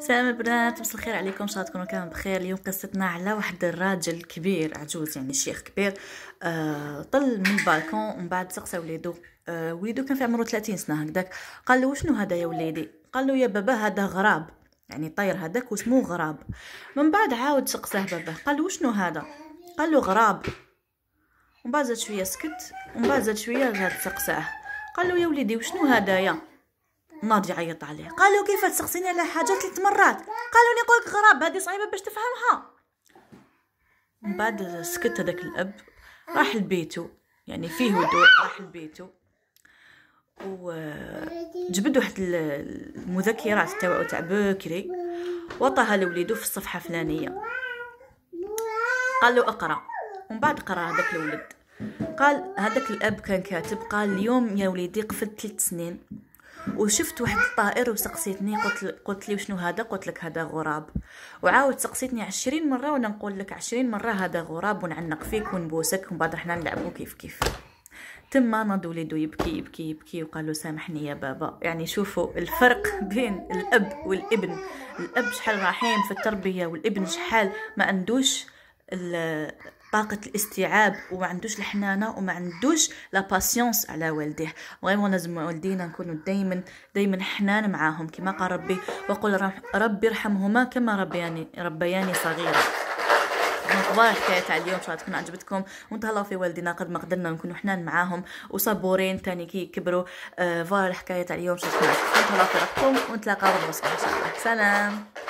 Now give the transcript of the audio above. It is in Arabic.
سلام البنات مساء الخير عليكم ان شاء الله تكونوا كامل بخير اليوم قصتنا على واحد الراجل كبير عجوز يعني شيخ كبير آه طل من البالكون ومن بعد سقسى وليدو آه وليدو كان في عمره 30 سنه هكذاك قال له شنو هذا يا وليدي قال له يا بابا هذا غراب يعني طير هذاك واسمه غراب من بعد عاود سقساه باباه قال له شنو هذا قال له غراب ومن بعد زاد شويه سكت ومن بعد زاد شويه زاد سقساه قال له يا وليدي وشنو هدايا ناضي عيط عليه قالوا كيف تسقسيني على حاجه ثلاث مرات قالوا لي نقولك غراب هذه صعيبه باش تفهمها من بعد سكت هذاك الاب راح لبيتو يعني فيه هدوء راح لبيتو وجبد واحد المذكرات تاعو تاع بكري وطاها لوليدو في الصفحه الفلانيه قال له اقرا ومن بعد قرا هذاك الولد قال هذاك الاب كان كاتب قال اليوم يا وليدي قفلت ثلاث سنين وشفت واحد الطائر وسقسيتني قلت قلت لي وشنو هذا قلت لك هذا غراب وعاود سقسيتني عشرين مره وانا نقول لك عشرين مره هذا غراب ونعنق فيك ونبوسك ومن بعد حنا نلعبو كيف كيف تما ناض وليدو يبكي يبكي يبكي وقالوا سامحني يا بابا يعني شوفوا الفرق بين الاب والابن الاب شحال رحيم في التربيه والابن شحال ما عندوش طاقه الاستيعاب وما عندوش الحنانه وما عندوش لا باسيونس على والديه فريمون لازم والدينا نكونوا دائما دائما حنان معاهم كما قال ربي وقل ربي ارحمهما كما ربياني ربياني صغيره اخبار الحكايه تاع اليوم ان شاء الله تكون عجبتكم ونتهلاو في والدينا قد ما قدرنا نكونوا حنان معاهم وصبورين تاني كي يكبروا آه، فوالا الحكايه تاع اليوم ان شاء الله تكون عجبتكم نتهلاو في ربكم ونتلاقاو بالبصره ان شاء الله سلام